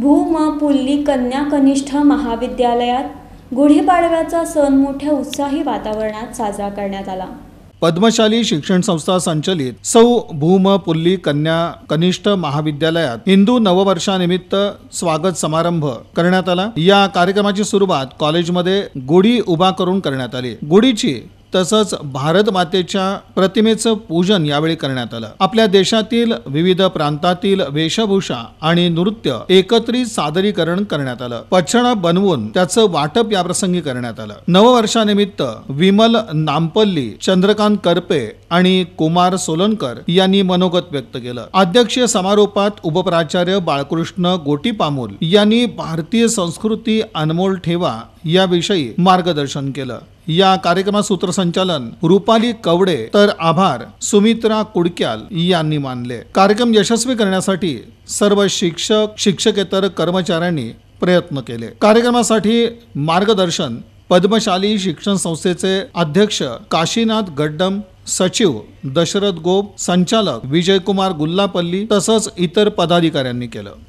भूमपुल्ली कन्या कनिष्ठ महाविद्यालयात गुढीपाडव्याचा सण मोठ्या उत्साही वातावरणात साजरा करण्यात आला पद्मशाली शिक्षण संस्था संचलित सौ भूम पुल्ली कन्या कनिष्ठ महाविद्यालयात हिंदू नववर्षानिमित्त स्वागत समारंभ करण्यात आला या कार्यक्रमाची सुरुवात कॉलेजमध्ये गुढी उभा करून करण्यात आली गुढीची तसंच भारत मातेच्या प्रतिमेचं पूजन यावेळी करण्यात आलं आपल्या देशातील विविध प्रांतातील वेशभूषा आणि नृत्य एकत्रित सादरीकरण करण्यात आलं पछणा बनवून त्याचं वाटप याप्रसंगी करण्यात आलं नववर्षानिमित्त विमल नामपल्ली चंद्रकांत करपे आणि कुमार सोलनकर यांनी मनोगत व्यक्त केलं अध्यक्षीय समारोपात उपप्राचार्य बाळकृष्ण गोटीपामोल यांनी भारतीय संस्कृती अनमोल ठेवा याविषयी मार्गदर्शन केलं या कार्यक्रमा सूत्रसंचालन रुपाली कवडे तर आभार सुमित्रा कुडक्याल यांनी मानले कार्यक्रम यशस्वी करण्यासाठी सर्व शिक्षक शिक्षकेतर कर्मचाऱ्यांनी प्रयत्न केले कार्यक्रमासाठी मार्गदर्शन पद्मशाली शिक्षण संस्थेचे अध्यक्ष काशीनाथ गड्डम सचिव दशरथ गोप संचालक विजयकुमार गुल्लापल्ली तसंच इतर पदाधिकाऱ्यांनी केलं